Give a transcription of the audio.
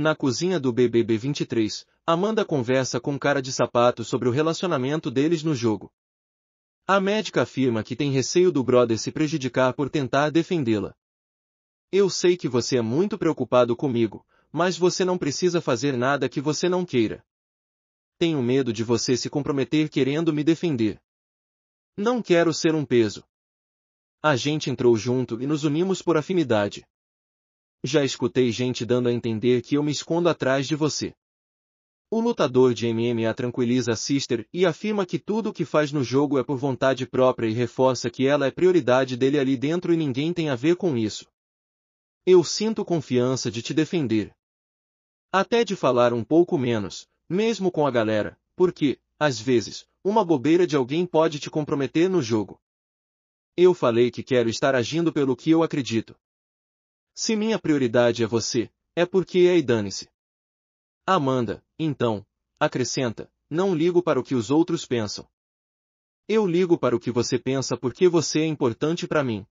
Na cozinha do BBB 23, Amanda conversa com cara de sapato sobre o relacionamento deles no jogo. A médica afirma que tem receio do brother se prejudicar por tentar defendê-la. Eu sei que você é muito preocupado comigo, mas você não precisa fazer nada que você não queira. Tenho medo de você se comprometer querendo me defender. Não quero ser um peso. A gente entrou junto e nos unimos por afinidade. Já escutei gente dando a entender que eu me escondo atrás de você. O lutador de MMA tranquiliza a Sister e afirma que tudo o que faz no jogo é por vontade própria e reforça que ela é prioridade dele ali dentro e ninguém tem a ver com isso. Eu sinto confiança de te defender. Até de falar um pouco menos, mesmo com a galera, porque, às vezes, uma bobeira de alguém pode te comprometer no jogo. Eu falei que quero estar agindo pelo que eu acredito. Se minha prioridade é você, é porque é e dane-se. Amanda, então, acrescenta, não ligo para o que os outros pensam. Eu ligo para o que você pensa porque você é importante para mim.